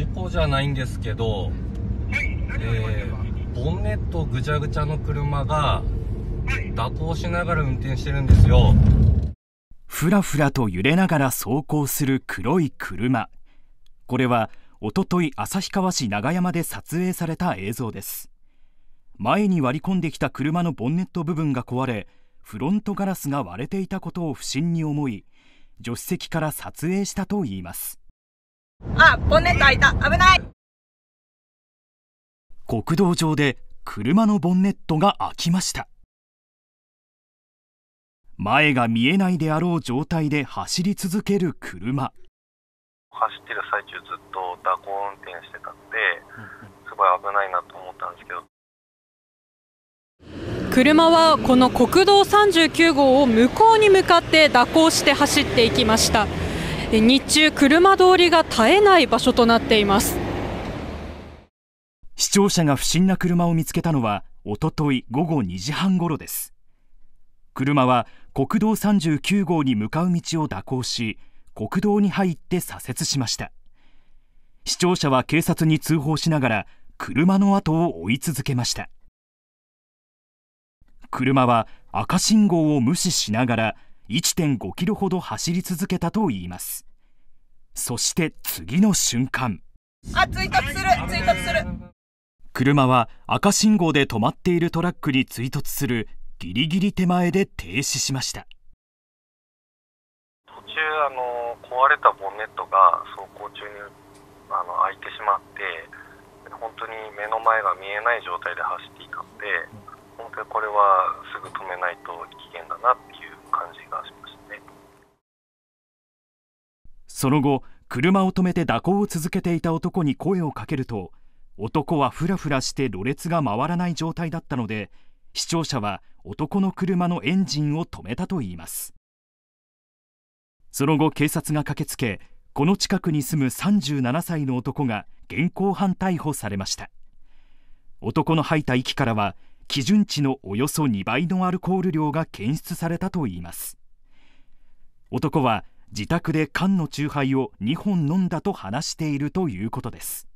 事故じゃないんですけど、えー、ボンネットぐちゃぐちゃの車が蛇行しながら運転してるんですよふらふらと揺れながら走行する黒い車これはおととい旭川市長山で撮影された映像です前に割り込んできた車のボンネット部分が壊れフロントガラスが割れていたことを不審に思い助手席から撮影したといいますあ、ボンネット開いた。危ない。国道上で車のボンネットが開きました。前が見えないであろう状態で走り続ける車。走ってる最中ずっと蛇行運転してたんで、すごい危ないなと思ったんですけど。車はこの国道39号を向こうに向かって蛇行して走っていきました。日中、車通りが絶えない場所となっています視聴者が不審な車を見つけたのはおととい午後2時半ごろです車は国道39号に向かう道を蛇行し国道に入って左折しました視聴者は警察に通報しながら車の後を追い続けました車は赤信号を無視しながら1.5キロほど走り続けたといいますそして次の瞬間あ追突する追突する車は赤信号で止まっているトラックに追突するギリギリ手前で停止しました途中あの壊れたボンネットが走行中にあの開いてしまって本当に目の前が見えない状態で走っていたので本当にこれはすぐ止めないと危険だなっていうその後、車を止めて蛇行を続けていた男に声をかけると、男はふらふらしてろれが回らない状態だったので、視聴者は男の車のエンジンを止めたといいます。その後、警察が駆けつけ、この近くに住む37歳の男が現行犯逮捕されました。男の吐いた息からは、基準値のおよそ2倍のアルコール量が検出されたといいます男は自宅で缶のチューハイを2本飲んだと話しているということです